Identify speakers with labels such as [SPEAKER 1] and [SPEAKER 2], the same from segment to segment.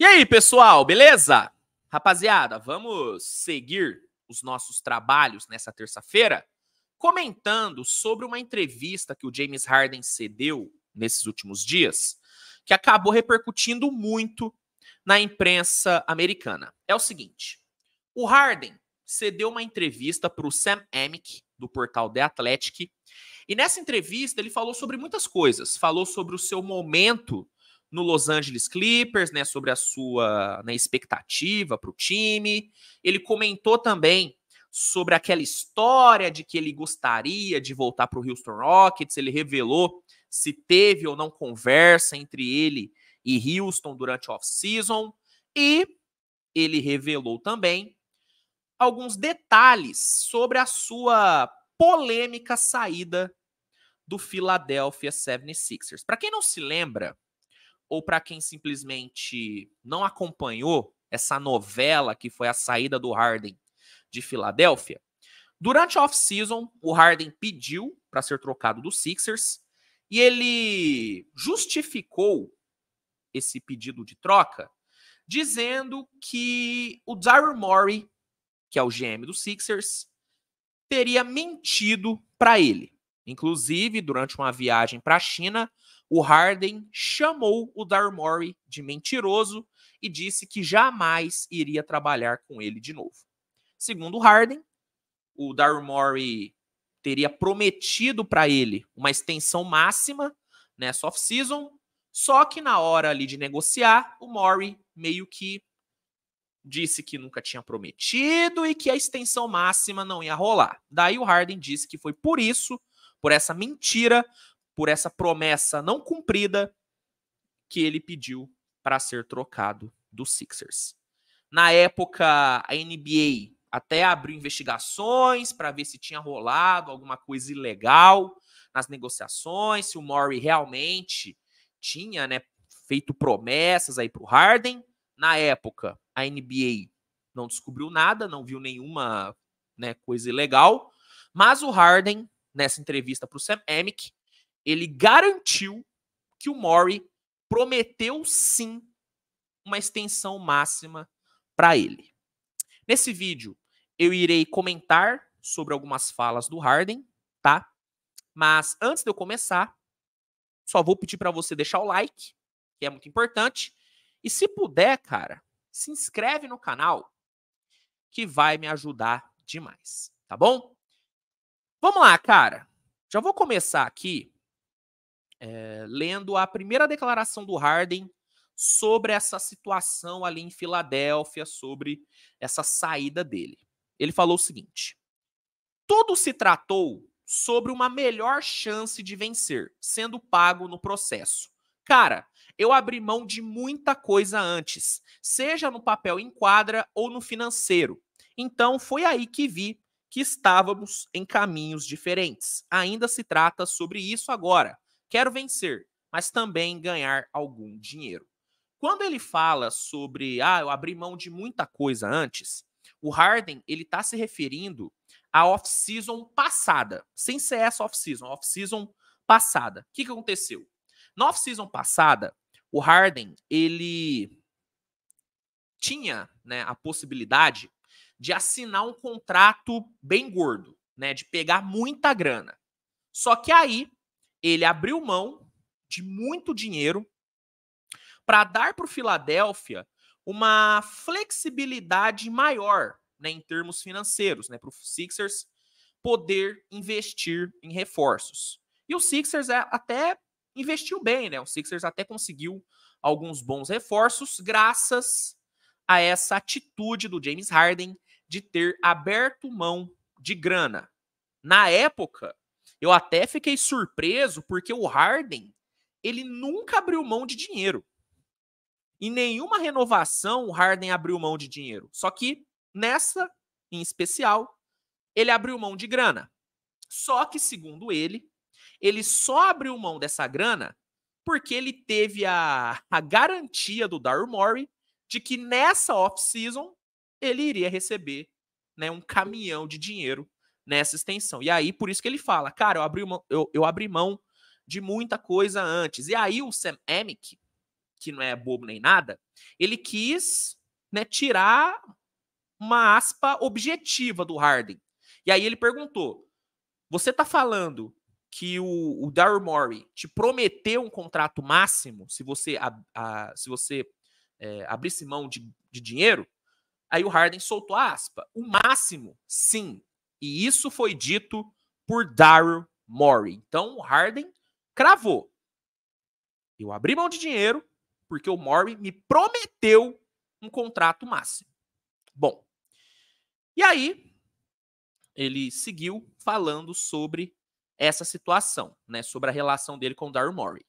[SPEAKER 1] E aí, pessoal, beleza? Rapaziada, vamos seguir os nossos trabalhos nessa terça-feira comentando sobre uma entrevista que o James Harden cedeu nesses últimos dias, que acabou repercutindo muito na imprensa americana. É o seguinte: o Harden cedeu uma entrevista para o Sam Amick, do portal The Athletic, e nessa entrevista ele falou sobre muitas coisas. Falou sobre o seu momento no Los Angeles Clippers, né, sobre a sua né, expectativa para o time. Ele comentou também sobre aquela história de que ele gostaria de voltar para o Houston Rockets. Ele revelou se teve ou não conversa entre ele e Houston durante off-season. E ele revelou também alguns detalhes sobre a sua polêmica saída do Philadelphia 76ers. Para quem não se lembra, ou para quem simplesmente não acompanhou essa novela que foi a saída do Harden de Filadélfia, durante a off-season, o Harden pediu para ser trocado do Sixers e ele justificou esse pedido de troca dizendo que o Daryl Morey, que é o GM do Sixers, teria mentido para ele. Inclusive, durante uma viagem para a China, o Harden chamou o Darmore de mentiroso e disse que jamais iria trabalhar com ele de novo. Segundo o Harden, o Darmore teria prometido para ele uma extensão máxima nessa né, off-season, só que na hora ali de negociar, o Murray meio que disse que nunca tinha prometido e que a extensão máxima não ia rolar. Daí o Harden disse que foi por isso por essa mentira, por essa promessa não cumprida que ele pediu para ser trocado do Sixers. Na época, a NBA até abriu investigações para ver se tinha rolado alguma coisa ilegal nas negociações, se o Murray realmente tinha né, feito promessas aí para o Harden. Na época, a NBA não descobriu nada, não viu nenhuma né, coisa ilegal, mas o Harden nessa entrevista para o Sam Emick, ele garantiu que o Mori prometeu sim uma extensão máxima para ele. Nesse vídeo, eu irei comentar sobre algumas falas do Harden, tá? Mas antes de eu começar, só vou pedir para você deixar o like, que é muito importante, e se puder, cara, se inscreve no canal, que vai me ajudar demais, tá bom? Vamos lá, cara. Já vou começar aqui é, lendo a primeira declaração do Harden sobre essa situação ali em Filadélfia, sobre essa saída dele. Ele falou o seguinte: tudo se tratou sobre uma melhor chance de vencer, sendo pago no processo. Cara, eu abri mão de muita coisa antes, seja no papel em quadra ou no financeiro. Então foi aí que vi que estávamos em caminhos diferentes. Ainda se trata sobre isso agora. Quero vencer, mas também ganhar algum dinheiro. Quando ele fala sobre, ah, eu abri mão de muita coisa antes, o Harden, ele está se referindo à off-season passada, sem ser essa off-season, off-season passada. O que, que aconteceu? Na off-season passada, o Harden, ele tinha né, a possibilidade de assinar um contrato bem gordo, né, de pegar muita grana. Só que aí ele abriu mão de muito dinheiro para dar para o Filadélfia uma flexibilidade maior né, em termos financeiros, né, para o Sixers poder investir em reforços. E o Sixers é, até investiu bem, né? O Sixers até conseguiu alguns bons reforços graças a essa atitude do James Harden de ter aberto mão de grana. Na época, eu até fiquei surpreso porque o Harden, ele nunca abriu mão de dinheiro. Em nenhuma renovação o Harden abriu mão de dinheiro. Só que nessa, em especial, ele abriu mão de grana. Só que, segundo ele, ele só abriu mão dessa grana porque ele teve a, a garantia do Daryl Morey de que nessa off-season ele iria receber né, um caminhão de dinheiro nessa extensão. E aí, por isso que ele fala, cara, eu abri, mão, eu, eu abri mão de muita coisa antes. E aí o Sam Emick, que não é bobo nem nada, ele quis né, tirar uma aspa objetiva do Harden. E aí ele perguntou, você tá falando que o, o Daryl Morey te prometeu um contrato máximo se você, a, a, se você é, abrisse mão de, de dinheiro? Aí o Harden soltou a aspa. O máximo, sim. E isso foi dito por Daryl Morey. Então o Harden cravou. Eu abri mão de dinheiro porque o Morey me prometeu um contrato máximo. Bom, e aí ele seguiu falando sobre essa situação, né, sobre a relação dele com o Daryl Morey.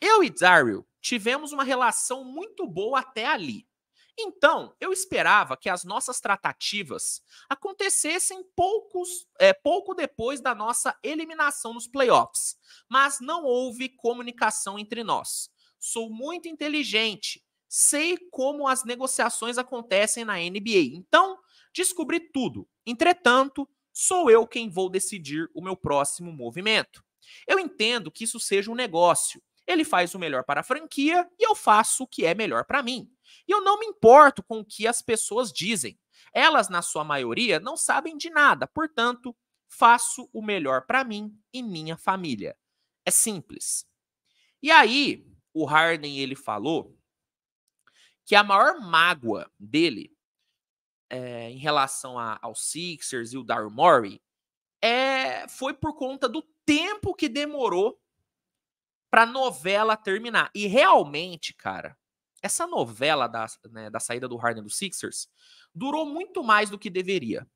[SPEAKER 1] Eu e Daryl tivemos uma relação muito boa até ali. Então, eu esperava que as nossas tratativas acontecessem poucos, é, pouco depois da nossa eliminação nos playoffs, mas não houve comunicação entre nós. Sou muito inteligente, sei como as negociações acontecem na NBA, então descobri tudo. Entretanto, sou eu quem vou decidir o meu próximo movimento. Eu entendo que isso seja um negócio. Ele faz o melhor para a franquia e eu faço o que é melhor para mim. E eu não me importo com o que as pessoas dizem. Elas, na sua maioria, não sabem de nada, portanto, faço o melhor para mim e minha família. É simples. E aí, o Harden ele falou que a maior mágoa dele é, em relação a, Sixers e o Daryl Morey é, foi por conta do tempo que demorou para a novela terminar. E realmente, cara, essa novela da, né, da saída do Harden do Sixers durou muito mais do que deveria.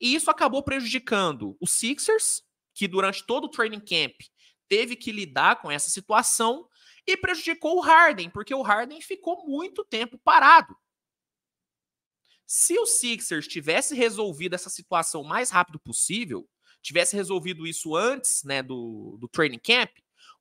[SPEAKER 1] E isso acabou prejudicando o Sixers, que durante todo o training camp teve que lidar com essa situação, e prejudicou o Harden, porque o Harden ficou muito tempo parado. Se o Sixers tivesse resolvido essa situação o mais rápido possível, tivesse resolvido isso antes né, do, do training camp,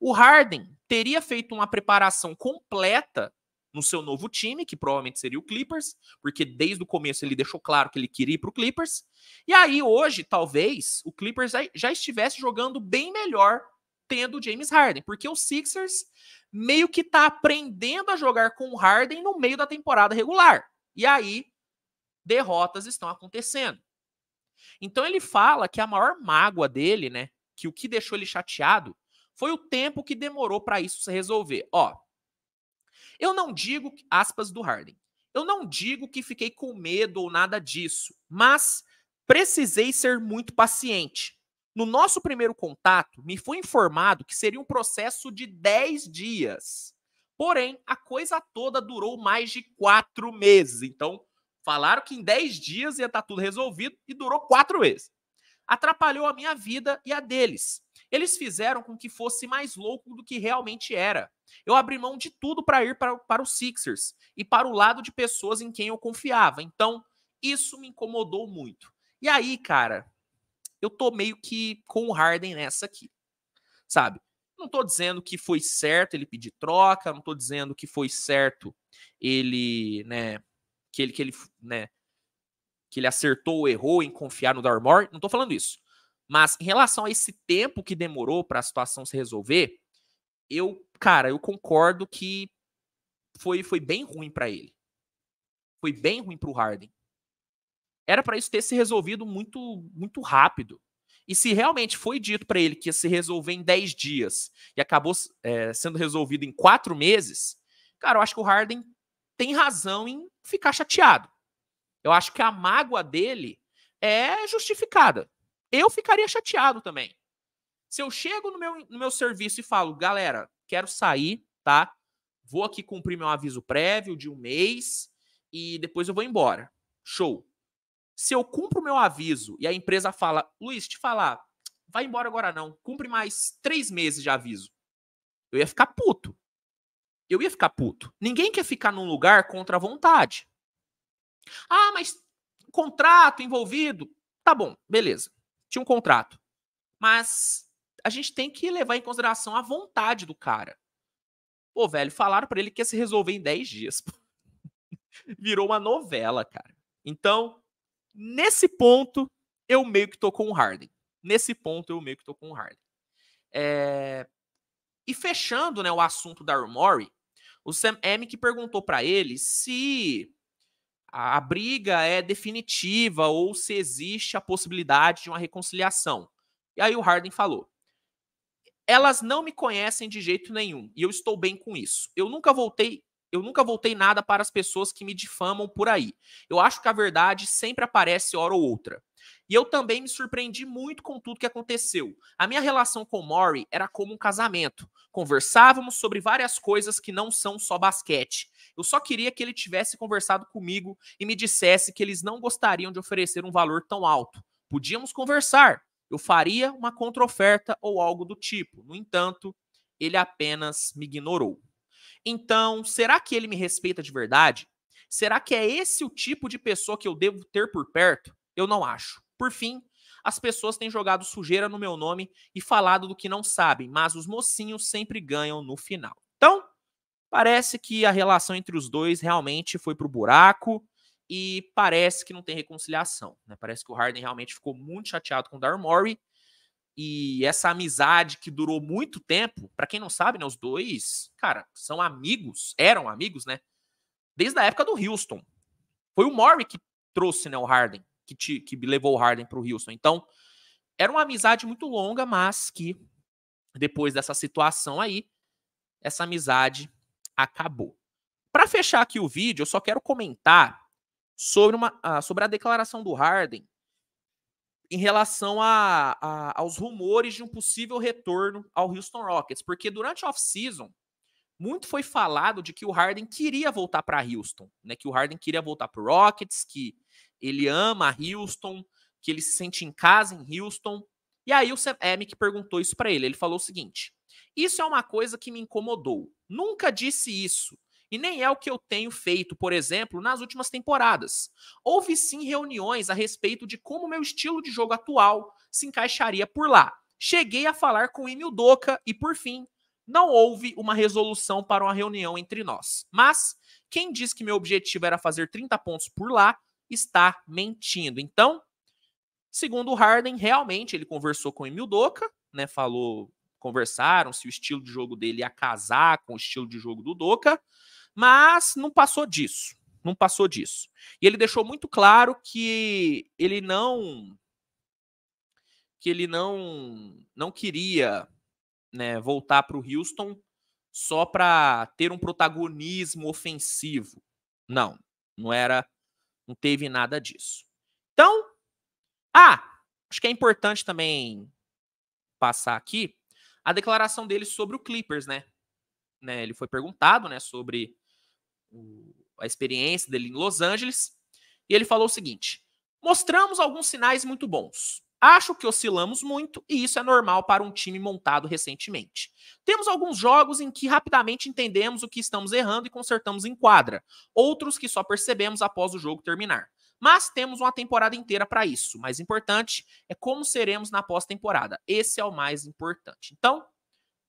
[SPEAKER 1] o Harden teria feito uma preparação completa no seu novo time, que provavelmente seria o Clippers, porque desde o começo ele deixou claro que ele queria ir para o Clippers. E aí hoje, talvez, o Clippers já estivesse jogando bem melhor tendo o James Harden, porque o Sixers meio que está aprendendo a jogar com o Harden no meio da temporada regular. E aí derrotas estão acontecendo. Então ele fala que a maior mágoa dele, né, que o que deixou ele chateado foi o tempo que demorou para isso se resolver. Ó, eu não digo, aspas do Harden, eu não digo que fiquei com medo ou nada disso, mas precisei ser muito paciente. No nosso primeiro contato, me foi informado que seria um processo de 10 dias. Porém, a coisa toda durou mais de quatro meses. Então, falaram que em 10 dias ia estar tá tudo resolvido e durou quatro meses. Atrapalhou a minha vida e a deles eles fizeram com que fosse mais louco do que realmente era. Eu abri mão de tudo para ir para, para os Sixers e para o lado de pessoas em quem eu confiava. Então, isso me incomodou muito. E aí, cara, eu tô meio que com o Harden nessa aqui. Sabe? Não tô dizendo que foi certo ele pedir troca, não tô dizendo que foi certo ele, né, que ele que ele, né, que ele acertou ou errou em confiar no Darmore, não tô falando isso. Mas em relação a esse tempo que demorou para a situação se resolver, eu, cara, eu concordo que foi, foi bem ruim para ele. Foi bem ruim para o Harden. Era para isso ter se resolvido muito, muito rápido. E se realmente foi dito para ele que ia se resolver em 10 dias e acabou é, sendo resolvido em 4 meses, cara, eu acho que o Harden tem razão em ficar chateado. Eu acho que a mágoa dele é justificada. Eu ficaria chateado também. Se eu chego no meu, no meu serviço e falo, galera, quero sair, tá? Vou aqui cumprir meu aviso prévio de um mês e depois eu vou embora. Show. Se eu cumpro meu aviso e a empresa fala, Luiz, te falar, vai embora agora não, cumpre mais três meses de aviso. Eu ia ficar puto. Eu ia ficar puto. Ninguém quer ficar num lugar contra a vontade. Ah, mas contrato envolvido. Tá bom, beleza tinha um contrato. Mas a gente tem que levar em consideração a vontade do cara. Pô, velho, falaram para ele que ia se resolver em 10 dias. Virou uma novela, cara. Então, nesse ponto, eu meio que tô com o Harden. Nesse ponto, eu meio que tô com o Harden. É... E fechando né, o assunto da Rumori, o Sam M que perguntou para ele se a briga é definitiva ou se existe a possibilidade de uma reconciliação. E aí o Harden falou: elas não me conhecem de jeito nenhum e eu estou bem com isso. Eu nunca voltei eu nunca voltei nada para as pessoas que me difamam por aí. Eu acho que a verdade sempre aparece hora ou outra. E eu também me surpreendi muito com tudo que aconteceu. A minha relação com o Maury era como um casamento. Conversávamos sobre várias coisas que não são só basquete. Eu só queria que ele tivesse conversado comigo e me dissesse que eles não gostariam de oferecer um valor tão alto. Podíamos conversar. Eu faria uma contraoferta ou algo do tipo. No entanto, ele apenas me ignorou. Então, será que ele me respeita de verdade? Será que é esse o tipo de pessoa que eu devo ter por perto? Eu não acho. Por fim, as pessoas têm jogado sujeira no meu nome e falado do que não sabem, mas os mocinhos sempre ganham no final. Então, parece que a relação entre os dois realmente foi pro buraco e parece que não tem reconciliação. Né? Parece que o Harden realmente ficou muito chateado com o Dar Morey e essa amizade que durou muito tempo, para quem não sabe, né, os dois, cara, são amigos, eram amigos, né? Desde a época do Houston. Foi o Murray que trouxe, né, o Harden, que, te, que levou o Harden pro Houston. Então, era uma amizade muito longa, mas que depois dessa situação aí, essa amizade acabou. Para fechar aqui o vídeo, eu só quero comentar sobre, uma, ah, sobre a declaração do Harden em relação a, a, aos rumores de um possível retorno ao Houston Rockets, porque durante a off-season, muito foi falado de que o Harden queria voltar para Houston, né? Que o Harden queria voltar para Rockets, que ele ama Houston, que ele se sente em casa em Houston. E aí o Sam perguntou isso para ele. Ele falou o seguinte: Isso é uma coisa que me incomodou. Nunca disse isso. E nem é o que eu tenho feito, por exemplo, nas últimas temporadas. Houve sim reuniões a respeito de como meu estilo de jogo atual se encaixaria por lá. Cheguei a falar com Emil Doca e, por fim, não houve uma resolução para uma reunião entre nós. Mas quem diz que meu objetivo era fazer 30 pontos por lá está mentindo. Então, segundo o Harden, realmente ele conversou com o Emil Doca, né, falou, conversaram se o estilo de jogo dele ia casar com o estilo de jogo do Doca, mas não passou disso. Não passou disso. E ele deixou muito claro que ele não que ele não não queria né, voltar para o Houston só para ter um protagonismo ofensivo. Não, não era, não teve nada disso. Então, ah, acho que é importante também passar aqui a declaração dele sobre o Clippers, né? né ele foi perguntado, né, sobre o, a experiência dele em Los Angeles, e ele falou o seguinte: mostramos alguns sinais muito bons. Acho que oscilamos muito e isso é normal para um time montado recentemente. Temos alguns jogos em que rapidamente entendemos o que estamos errando e consertamos em quadra, outros que só percebemos após o jogo terminar. Mas temos uma temporada inteira para isso. O mais importante é como seremos na pós-temporada. Esse é o mais importante. Então,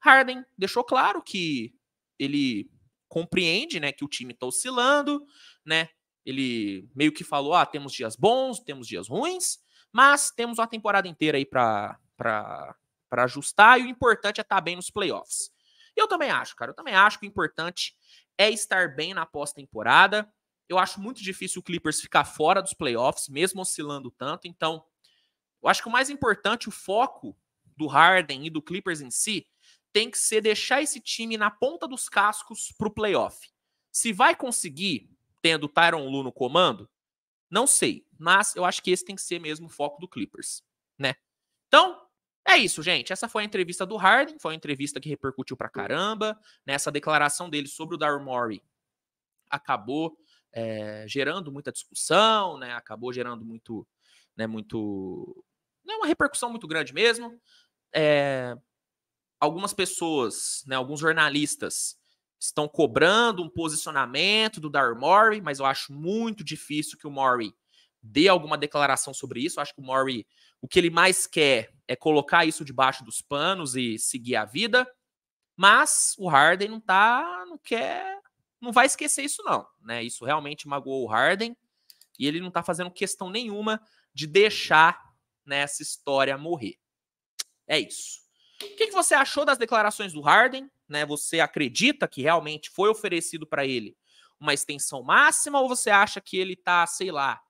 [SPEAKER 1] Harden deixou claro que ele compreende, né, que o time está oscilando, né? Ele meio que falou: "Ah, temos dias bons, temos dias ruins, mas temos uma temporada inteira aí para para para ajustar e o importante é estar tá bem nos playoffs". Eu também acho, cara, eu também acho que o importante é estar bem na pós-temporada. Eu acho muito difícil o Clippers ficar fora dos playoffs, mesmo oscilando tanto. Então, eu acho que o mais importante, o foco do Harden e do Clippers em si, tem que ser deixar esse time na ponta dos cascos para o playoff. Se vai conseguir, tendo o Tyron Lu no comando, não sei. Mas eu acho que esse tem que ser mesmo o foco do Clippers, né? Então, é isso, gente. Essa foi a entrevista do Harden, foi uma entrevista que repercutiu pra caramba. Nessa né? declaração dele sobre o Daryl Morey acabou é, gerando muita discussão, né? Acabou gerando muito, né? Muito, é Uma repercussão muito grande mesmo. É, algumas pessoas, né, alguns jornalistas estão cobrando um posicionamento do Dar Morey, mas eu acho muito difícil que o Morey dê alguma declaração sobre isso. Eu acho que o Morey, o que ele mais quer é colocar isso debaixo dos panos e seguir a vida. Mas o Harden não tá, não quer, não vai esquecer isso não, né? Isso realmente magoou o Harden e ele não tá fazendo questão nenhuma de deixar nessa né, história morrer. É isso. O que, que você achou das declarações do Harden? Né? Você acredita que realmente foi oferecido para ele uma extensão máxima ou você acha que ele está, sei lá,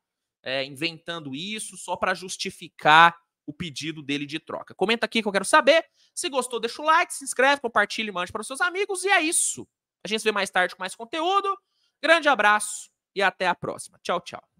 [SPEAKER 1] é, inventando isso só para justificar o pedido dele de troca? Comenta aqui que eu quero saber. Se gostou, deixa o like, se inscreve, compartilhe, mande para os seus amigos e é isso. A gente se vê mais tarde com mais conteúdo. Grande abraço e até a próxima. Tchau, tchau.